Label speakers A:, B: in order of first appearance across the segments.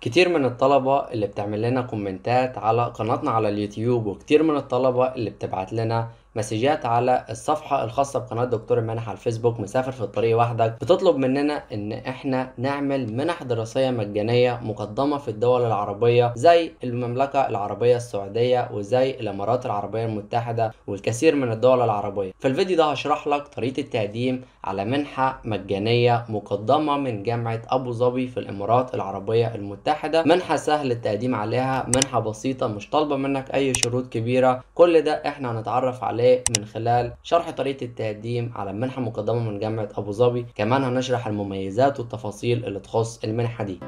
A: كتير من الطلبة اللي بتعمل لنا كومنتات على قناتنا على اليوتيوب وكتير من الطلبة اللي بتبعت لنا مسجات على الصفحه الخاصه بقناه دكتور المنح على الفيسبوك مسافر في الطريق وحدك بتطلب مننا ان احنا نعمل منح دراسيه مجانيه مقدمه في الدول العربيه زي المملكه العربيه السعوديه وزي الامارات العربيه المتحده والكثير من الدول العربيه في الفيديو ده هشرح لك طريقه التقديم على منحه مجانيه مقدمه من جامعه ابو ظبي في الامارات العربيه المتحده منحه سهل التقديم عليها منحه بسيطه مش طالبه منك اي شروط كبيره كل ده احنا هنتعرف عليه العلياء من خلال شرح طريقة التقديم على المنحة مقدمة من جامعة أبو ظبي كمان هنشرح المميزات والتفاصيل اللي تخص المنحة دي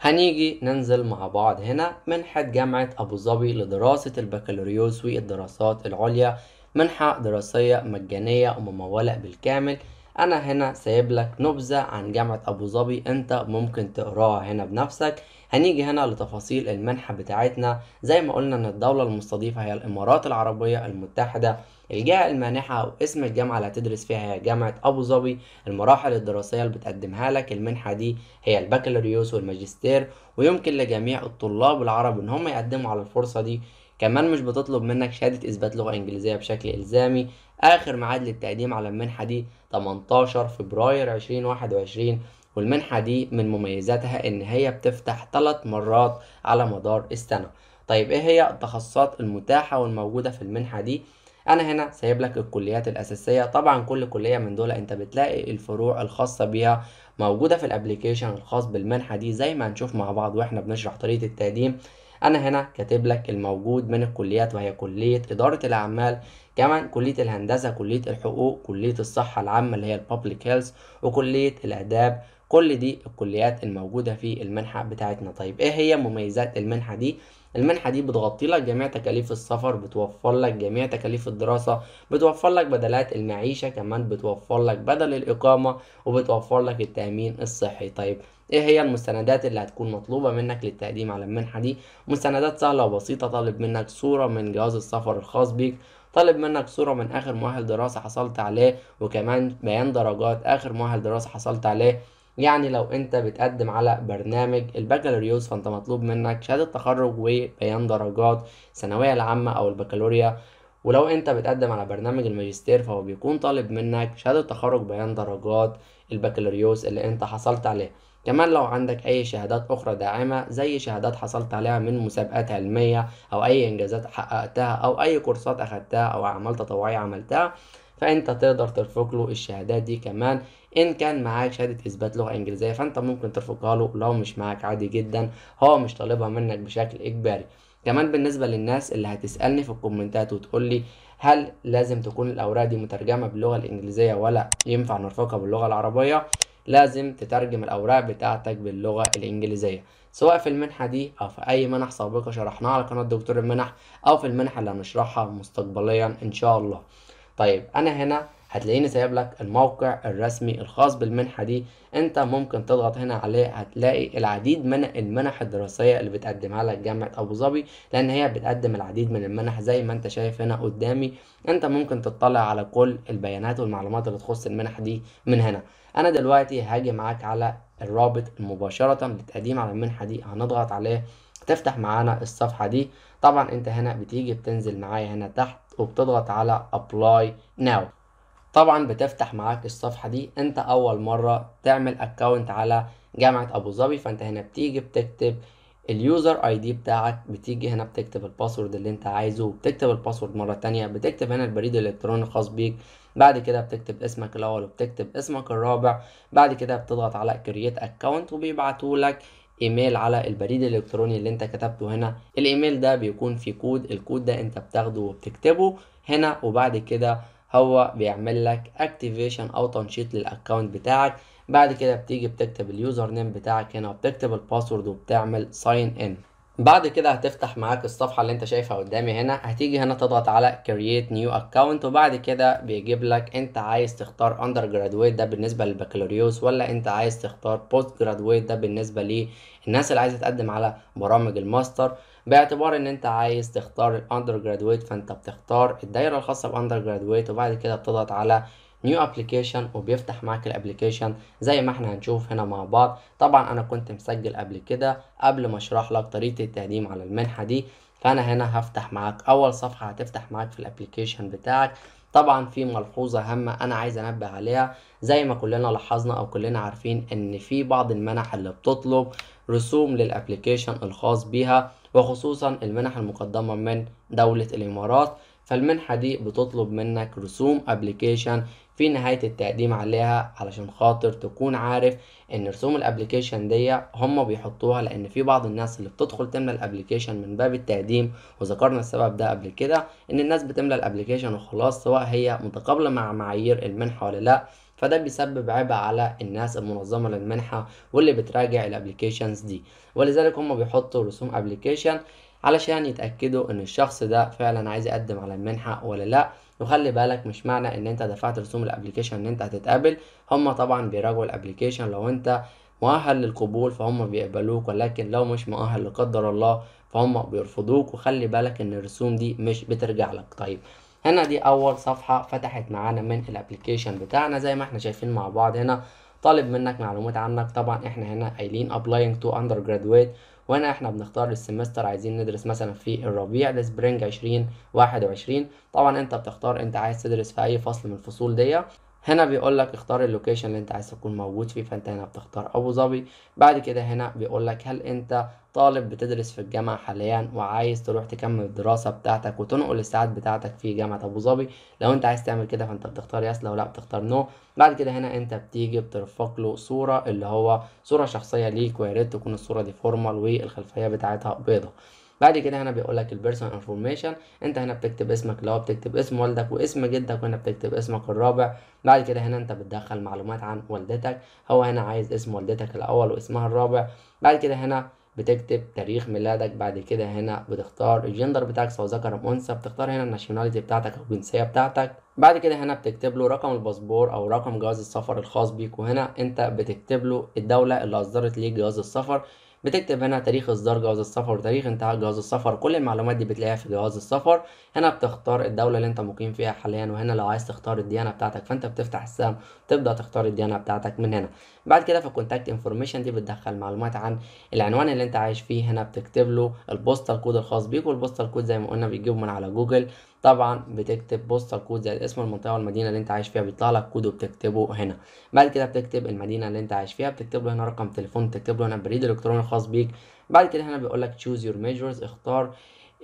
A: هنيجي ننزل مع بعض هنا منحة جامعة أبو ظبي لدراسة البكالوريوس والدراسات العليا منحة دراسية مجانية وممولة بالكامل انا هنا سايب لك نبذة عن جامعة ابو ظبي انت ممكن تقراها هنا بنفسك هنيجي هنا لتفاصيل المنحة بتاعتنا زي ما قلنا ان الدولة المستضيفة هي الامارات العربية المتحدة الجهة المانحة أو اسم الجامعة اللي هتدرس فيها هي جامعة أبو ظبي المراحل الدراسية اللي بتقدمها لك المنحة دي هي البكالوريوس والماجستير ويمكن لجميع الطلاب العرب إن هم يقدموا على الفرصة دي كمان مش بتطلب منك شهادة إثبات لغة إنجليزية بشكل إلزامي اخر ميعاد للتقديم على المنحه دي 18 فبراير 2021 والمنحه دي من مميزاتها ان هي بتفتح ثلاث مرات على مدار السنه طيب ايه هي التخصصات المتاحه والموجوده في المنحه دي انا هنا سايب لك الكليات الاساسيه طبعا كل كليه من دول انت بتلاقي الفروع الخاصه بيها موجوده في الابليكيشن الخاص بالمنحه دي زي ما هنشوف مع بعض واحنا بنشرح طريقه التقديم انا هنا كاتب لك الموجود من الكليات وهي كليه اداره الاعمال كمان كليه الهندسه كليه الحقوق كليه الصحه العامه اللي هي البابليك هيلث وكليه الاداب كل دي الكليات الموجوده في المنحه بتاعتنا طيب ايه هي مميزات المنحه دي المنحة دي بتغطي لك جميع تكاليف السفر بتوفر لك جميع تكاليف الدراسة بتوفر لك بدلات المعيشة كمان بتوفر لك بدل الإقامة وبتوفر لك التأمين الصحي طيب ايه هي المستندات اللي هتكون مطلوبة منك للتقديم على المنحة دي مستندات سهلة وبسيطة طالب منك صورة من جواز السفر الخاص بيك طالب منك صورة من آخر مؤهل دراسة حصلت عليه وكمان بيان درجات آخر مؤهل دراسة حصلت عليه يعني لو انت بتقدم على برنامج البكالوريوس فانت مطلوب منك شهادة تخرج وبيان درجات الثانوية العامة او البكالوريا ولو انت بتقدم على برنامج الماجستير فهو بيكون طالب منك شهادة تخرج بيان درجات البكالوريوس اللي انت حصلت عليها كمان لو عندك اي شهادات اخرى داعمة زي شهادات حصلت عليها من مسابقات علمية او اي انجازات حققتها او اي كورسات اخدتها او اعمال تطوعية عملتها فانت تقدر ترفق له الشهادات دي كمان ان كان معاك شهاده اثبات لغه انجليزيه فانت ممكن ترفقها له لو مش معاك عادي جدا هو مش طالبها منك بشكل اجباري كمان بالنسبه للناس اللي هتسالني في الكومنتات وتقول لي هل لازم تكون الاوراق دي مترجمه باللغه الانجليزيه ولا ينفع نرفقها باللغه العربيه لازم تترجم الاوراق بتاعتك باللغه الانجليزيه سواء في المنحه دي او في اي منح سابقه شرحناها على قناه دكتور المنح او في المنحه اللي هنشرحها مستقبليا ان شاء الله طيب انا هنا هتلاقيني سايب لك الموقع الرسمي الخاص بالمنحة دي انت ممكن تضغط هنا عليه هتلاقي العديد من المنح الدراسية اللي بتقدمها لك جامعة ابو ظبي لان هي بتقدم العديد من المنح زي ما انت شايف هنا قدامي انت ممكن تطلع على كل البيانات والمعلومات اللي تخص المنح دي من هنا انا دلوقتي هاجي معاك على الرابط مباشرة للتقديم على المنحة دي هنضغط عليه تفتح معانا الصفحة دي طبعا انت هنا بتيجي بتنزل معايا هنا تحت وبتضغط على ابلاي ناو طبعا بتفتح معاك الصفحة دي انت اول مرة تعمل اكونت على جامعة ابو ظبي فانت هنا بتيجي بتكتب اليوزر اي دي بتاعك بتيجي هنا بتكتب الباسورد اللي انت عايزه وبتكتب الباسورد مرة تانية بتكتب هنا البريد الالكتروني الخاص بيك بعد كده بتكتب اسمك الاول وبتكتب اسمك الرابع بعد كده بتضغط على كرييت اكونت وبيبعتولك ايميل على البريد الالكتروني اللي انت كتبته هنا الايميل ده بيكون في كود الكود ده انت بتاخده وبتكتبه هنا وبعد كده هو بيعمل لك اكتيفيشن او تنشيط للاكونت بتاعك بعد كده بتيجي بتكتب اليوزر نيم بتاعك هنا وبتكتب الباسورد وبتعمل ساين ان بعد كده هتفتح معاك الصفحة اللي انت شايفها قدامي هنا هتيجي هنا تضغط على create new account وبعد كده بيجيب لك انت عايز تختار undergraduate ده بالنسبة للبكالوريوس ولا انت عايز تختار postgraduate ده بالنسبة للناس اللي عايزة تقدم على برامج الماستر باعتبار ان انت عايز تختار الاندر جرادويت فانت بتختار الدايره الخاصه باندر جرادويت وبعد كده بتضغط على نيو ابلكيشن وبيفتح معاك الابلكيشن زي ما احنا هنشوف هنا مع بعض طبعا انا كنت مسجل قبل كده قبل ما اشرح لك طريقه التقديم على المنحه دي فانا هنا هفتح معاك اول صفحه هتفتح معاك في الابلكيشن بتاعك طبعا في ملحوظه هامه انا عايز انبه عليها زي ما كلنا لاحظنا او كلنا عارفين ان في بعض المنح اللي بتطلب رسوم للابلكيشن الخاص بيها وخصوصا المنح المقدمه من دوله الامارات فالمنحه دي بتطلب منك رسوم ابلكيشن في نهاية التقديم عليها علشان خاطر تكون عارف ان رسوم الابليكيشن دي هم بيحطوها لان في بعض الناس اللي بتدخل تملى الابليكيشن من باب التقديم وذكرنا السبب ده قبل كده ان الناس بتملى الابليكيشن وخلاص سواء هي متقابلة مع معايير المنحة ولا لا فده بيسبب عبء على الناس المنظمه للمنحه واللي بتراجع الابلكيشنز دي ولذلك هم بيحطوا رسوم ابلكيشن علشان يتاكدوا ان الشخص ده فعلا عايز يقدم على المنحه ولا لا وخلي بالك مش معنى ان انت دفعت رسوم الابليكيشن ان انت هتتقابل هما طبعا بيراجعوا الابليكيشن لو انت مؤهل للقبول فهم بيقبلوك ولكن لو مش مؤهل لقدر الله فهم بيرفضوك وخلي بالك ان الرسوم دي مش بترجع لك طيب هنا دي اول صفحة فتحت معانا من الابليكيشن بتاعنا زي ما احنا شايفين مع بعض هنا طالب منك معلومات عنك طبعا احنا هنا قايلين applying to undergraduate وهنا احنا بنختار السمستر عايزين ندرس مثلا في الربيع لسبرينج 20 2021 طبعا انت بتختار انت عايز تدرس في اي فصل من الفصول ديه هنا بيقول لك اختار اللوكيشن اللي انت عايز تكون موجود فيه فانت هنا بتختار ابو ظبي بعد كده هنا بيقول لك هل انت طالب بتدرس في الجامعه حاليا وعايز تروح تكمل الدراسه بتاعتك وتنقل الساعات بتاعتك في جامعه ابو ظبي لو انت عايز تعمل كده فانت بتختار يس لو لا بتختار نو بعد كده هنا انت بتيجي بترفق له صوره اللي هو صوره شخصيه ليك ويا ريت تكون الصوره دي فورمال والخلفيه بتاعتها بيضه بعد كده هنا بيقول لك البيرسونال انفورميشن انت هنا بتكتب اسمك اللي هو بتكتب اسم والدك واسم جدك وهنا بتكتب اسمك الرابع بعد كده هنا انت بتدخل معلومات عن والدتك هو هنا عايز اسم والدتك الاول واسمها الرابع بعد كده هنا بتكتب تاريخ ميلادك بعد كده هنا بتختار الجندر بتاعك سواء ذكر ام انثى بتختار هنا الناشوناليتي بتاعتك او الجنسيه بتاعتك بعد كده هنا بتكتب له رقم الباسبور او رقم جواز السفر الخاص بيك وهنا انت بتكتب له الدوله اللي اصدرت ليك جواز السفر بتكتب هنا تاريخ اصدار جواز السفر وتاريخ انتهاء جواز السفر كل المعلومات دي بتلاقيها في جواز السفر هنا بتختار الدوله اللي انت مقيم فيها حاليا وهنا لو عايز تختار الديانه بتاعتك فانت بتفتح السهم تبدا تختار الديانه بتاعتك من هنا بعد كده في الكونتاكت انفورميشن دي بتدخل معلومات عن العنوان اللي انت عايش فيه هنا بتكتب له البوستال كود الخاص بيك والبوستال كود زي ما قلنا بيجيبه من على جوجل طبعا بتكتب بوستال كود زي اسم المنطقه والمدينه اللي انت عايش فيها بيطلع لك كود وبتكتبه هنا بعد كده بتكتب المدينه اللي انت عايش فيها بتكتب له هنا رقم تليفون بتكتب له هنا بريد الكتروني الخاص بيك بعد كده هنا بيقول لك تشوز يور ميجرز اختار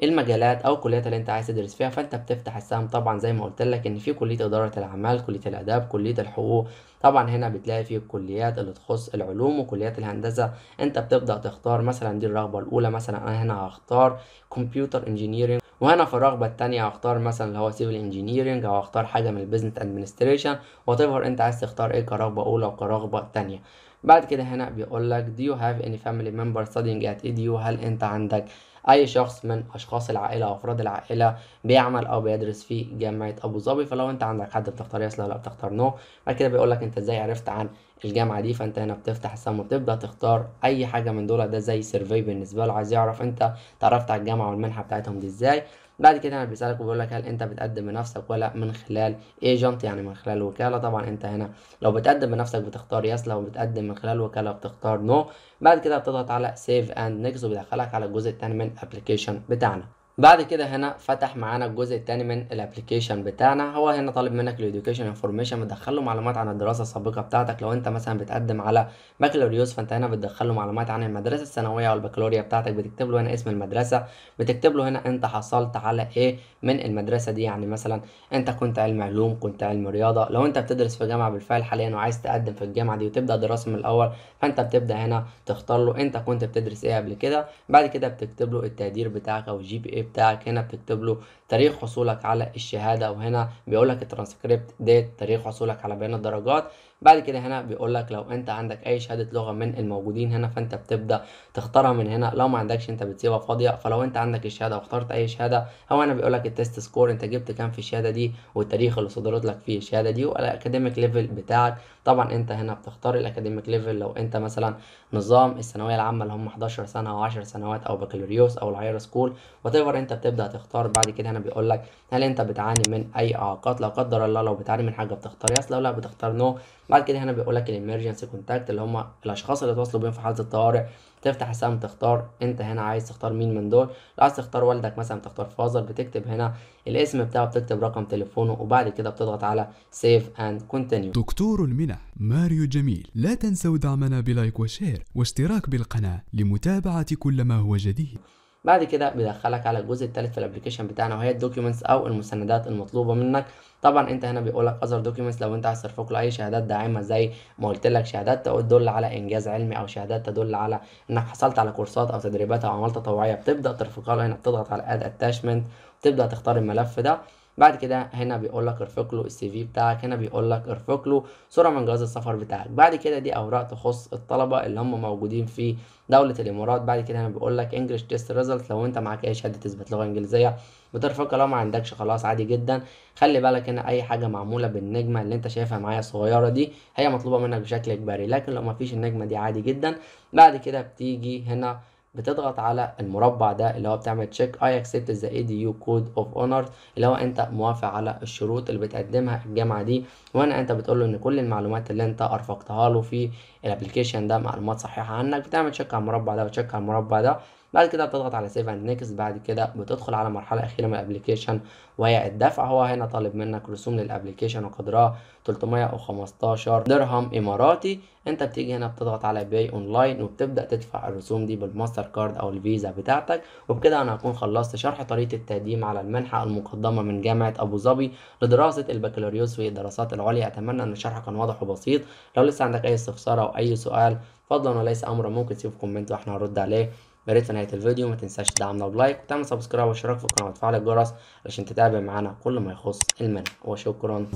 A: المجالات او الكليات اللي انت عايز تدرس فيها فانت بتفتح السهم طبعا زي ما قلت لك ان في كليه اداره الاعمال كليه الاداب كليه الحقوق طبعا هنا بتلاقي في الكليات اللي تخص العلوم وكليات الهندسه انت بتبدا تختار مثلا دي الرغبه الاولى مثلا انا هنا هختار كمبيوتر انجينيرنج وهنا في الرغبه الثانيه هختار مثلا اللي هو سيفل انجينيرنج او هختار حاجه من البيزنس ادمنستريشن وات انت عايز تختار ايه كرغبه اولى وكرغبه ثانيه بعد كده هنا بيقول لك do you have any family member studying at edu هل انت عندك اي شخص من اشخاص العائله او افراد العائله بيعمل او بيدرس في جامعه ابو ظبي فلو انت عندك حد بتختار يس لا بتختار نو بعد كده بيقول لك انت ازاي عرفت عن الجامعه دي فانت هنا بتفتح السم وبتبدا تختار اي حاجه من دول ده زي سيرفي بالنسبه له عايز يعرف انت تعرفت على الجامعه والمنحه بتاعتهم دي ازاي بعد كده انا بيسالك وبيقول لك هل انت بتقدم بنفسك ولا من خلال ايجنت يعني من خلال وكاله طبعا انت هنا لو بتقدم بنفسك بتختار يس لو بتقدم من خلال وكاله بتختار نو no. بعد كده بتضغط على سيف اند نيكست وبيدخلك على الجزء الثاني من الابلكيشن بتاعنا بعد كده هنا فتح معانا الجزء الثاني من الابلكيشن بتاعنا هو هنا طالب منك الادوكيشن انفورميشن بتدخل له معلومات عن الدراسه السابقه بتاعتك لو انت مثلا بتقدم على بكالوريوس فانت هنا بتدخل له معلومات عن المدرسه الثانويه والبكالوريا بتاعتك بتكتب له هنا اسم المدرسه بتكتب له هنا انت حصلت على ايه من المدرسه دي يعني مثلا انت كنت علم علوم كنت علم رياضه لو انت بتدرس في جامعه بالفعل حاليا وعايز تقدم في الجامعه دي وتبدا دراسه من الاول فانت بتبدا هنا تختار له انت كنت بتدرس ايه قبل كده بعد كده بتكتب له التقدير بتاعك او الجي بي اي بتاعك هنا بتكتب له تاريخ حصولك على الشهاده وهنا بيقول لك الترانسكريبت ديت تاريخ حصولك على بيان الدرجات بعد كده هنا بيقول لك لو انت عندك اي شهاده لغه من الموجودين هنا فانت بتبدا تختارها من هنا لو ما عندكش انت بتسيبها فاضيه فلو انت عندك الشهاده واخترت اي شهاده او هنا بيقول لك التست سكور انت جبت كام في الشهاده دي والتاريخ اللي صدرت لك فيه الشهاده دي والاكاديميك ليفل بتاعك طبعا انت هنا بتختار الاكاديميك ليفل لو انت مثلا نظام الثانويه العامه اللي هم 11 سنه او 10 سنوات او بكالوريوس او الهاير سكول وات انت بتبدا تختار بعد كده هنا بيقول لك هل انت بتعاني من اي اعاقات لا قدر الله لو بتعاني من حاجه بتختار يس لو لا بتختار نو بعد كده هنا بيقول لك الامرجنسي كونتاكت اللي هم الاشخاص اللي تواصلوا بيهم في حاله الطوارئ تفتح السهم تختار انت هنا عايز تختار مين من دول لو عايز تختار والدك مثلا تختار فازر بتكتب هنا الاسم بتاعه بتكتب رقم تليفونه وبعد كده بتضغط على سيف اند كونتينيو دكتور المنح ماريو جميل لا تنسوا دعمنا بلايك وشير واشتراك بالقناه لمتابعه كل ما هو جديد بعد كده بيدخلك على الجزء الثالث في الابلكيشن بتاعنا وهي الدوكيومنتس او المستندات المطلوبه منك طبعا انت هنا بيقول لك اذر دوكيومنتس لو انت عايز هتصرفك لاي شهادات داعمه زي ما قلت لك شهادات تدل على انجاز علمي او شهادات تدل على انك حصلت على كورسات او تدريبات او اعمال تطوعيه بتبدا ترفقها له هنا بتضغط على اد اتاتشمنت تبدا تختار الملف ده بعد كده هنا بيقول لك ارفق له السي في بتاعك هنا بيقول لك ارفق له صوره من جواز السفر بتاعك بعد كده دي اوراق تخص الطلبه اللي هم موجودين في دوله الامارات بعد كده هنا بيقول لك انجلش تيست ريزلت لو انت معاك اي شهاده تثبت لغه انجليزيه بترفقها لو ما عندكش خلاص عادي جدا خلي بالك هنا اي حاجه معموله بالنجمه اللي انت شايفها معايا الصغيره دي هي مطلوبه منك بشكل اجباري لكن لو ما فيش النجمه دي عادي جدا بعد كده بتيجي هنا بتضغط على المربع ده اللي هو بتعمل تشيك اي اكسبت ذا اي دي يو كود اوف اونر اللي هو انت موافق على الشروط اللي بتقدمها الجامعه دي وانا انت بتقول له ان كل المعلومات اللي انت ارفقتها له في الابلكيشن ده معلومات صحيحه عنك بتعمل تشيك على المربع ده وتشيك على المربع ده بعد كده بتضغط على سيف اند نيكست بعد كده بتدخل على مرحله اخيره من الابلكيشن وهي الدفع هو هنا طالب منك رسوم للابلكيشن وقدرها 315 درهم اماراتي انت بتيجي هنا بتضغط على باي اونلاين وبتبدا تدفع الرسوم دي بالماستر كارد او الفيزا بتاعتك وبكده انا هكون خلصت شرح طريقه التقديم على المنحه المقدمه من جامعه ابو ظبي لدراسه البكالوريوس في الدراسات العليا اتمنى ان الشرح كان واضح وبسيط لو لسه عندك اي استفسار او اي سؤال فضلا وليس امرا ممكن تسيب كومنت واحنا هنرد عليه في نهايه الفيديو ما تنساش تدعمنا بلايك وتعمل سبسكرايب واشتراك في القناه وتفعل الجرس عشان تتابع معانا كل ما يخص المنع وشكرا